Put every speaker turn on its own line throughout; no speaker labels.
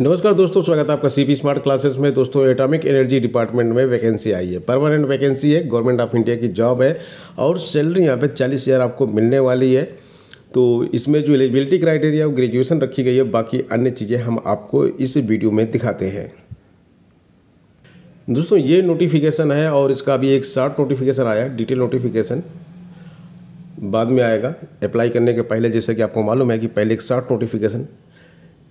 नमस्कार दोस्तों स्वागत है आपका सीपी स्मार्ट क्लासेस में दोस्तों एटॉमिक एनर्जी डिपार्टमेंट में वैकेंसी आई है परमानेंट वैकेंसी है गवर्नमेंट ऑफ इंडिया की जॉब है और सैलरी यहाँ पे चालीस हज़ार आपको मिलने वाली है तो इसमें जो एलिजिबिलिटी क्राइटेरिया वो ग्रेजुएसन रखी गई है बाकी अन्य चीज़ें हम आपको इस वीडियो में दिखाते हैं दोस्तों ये नोटिफिकेशन है और इसका अभी एक शार्ट नोटिफिकेशन आया डिटेल नोटिफिकेशन बाद में आएगा अप्लाई करने के पहले जैसे कि आपको मालूम है कि पहले एक शार्ट नोटिफिकेशन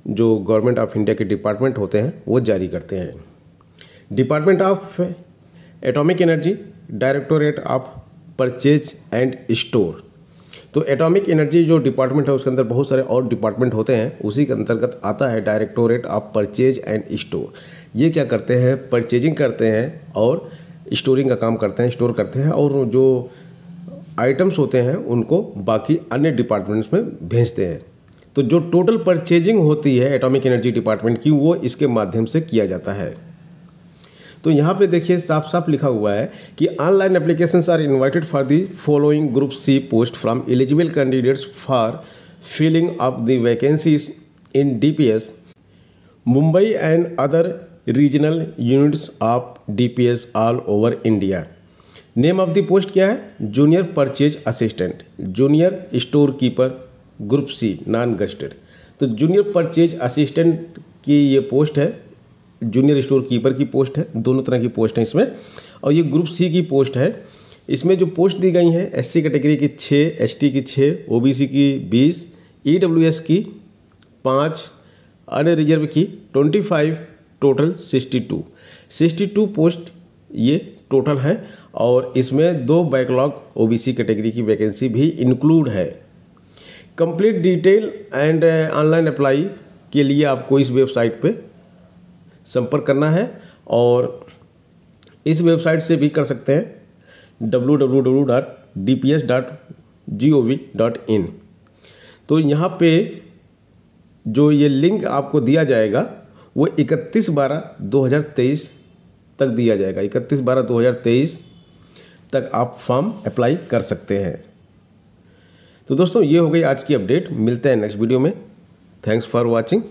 जो गवर्नमेंट ऑफ इंडिया के डिपार्टमेंट होते हैं वो जारी करते हैं department of atomic energy directorate of purchase and store तो एटॉमिक एनर्जी जो डिपार्टमेंट है उसके अंदर बहुत सारे और डिपार्टमेंट होते हैं उसी के अंतर्गत आता है directorate of purchase and store ये क्या करते हैं परचेजिंग करते हैं और स्टोरिंग का काम करते हैं स्टोर करते हैं और जो आइटम्स होते हैं उनको बाकी अन्य डिपार्टमेंट्स में भेजते हैं तो जो टोटल परचेजिंग होती है एटॉमिक एनर्जी डिपार्टमेंट की वो इसके माध्यम से किया जाता है तो यहाँ पे देखिए साफ साफ लिखा हुआ है कि online application are invited for the following group C post from eligible candidates for filling of the vacancies in DPS Mumbai and other regional units of DPS all over India name of the post क्या है junior purchase assistant junior store keeper group C non gazetted तो junior purchase assistant की ये post है junior store keeper की post है दोनों तरह की पोस्ट हैं इसमें और ये ग्रुप सी की पोस्ट है इसमें जो पोस्ट दी गई हैं एससी कैटेगरी की छः एसटी की छः ओबीसी की बीस ईडब्ल्यूएस e की पाँच अन्य रिजर्व की twenty five total sixty two sixty two post ये टोटल है और इसमें दो बैकलॉग ओबीसी कैटेगरी की वैकेंसी भी इंक्लूड है complete detail and online apply के लिए आपको इस वेबसाइट पे संपर्क करना है और इस वेबसाइट से भी कर सकते हैं W W W dot D P S dot G O V dot in तो यहाँ पे जो ये लिंक आपको दिया जाएगा वो 31 बारह 2023 तक दिया जाएगा 31 बारह 2023 तक आप फॉर्म अप्लाई कर सकते हैं तो दोस्तों ये हो गई आज की अपडेट मिलते हैं नेक्स्ट वीडियो में थैंक्स फॉर वॉचिंग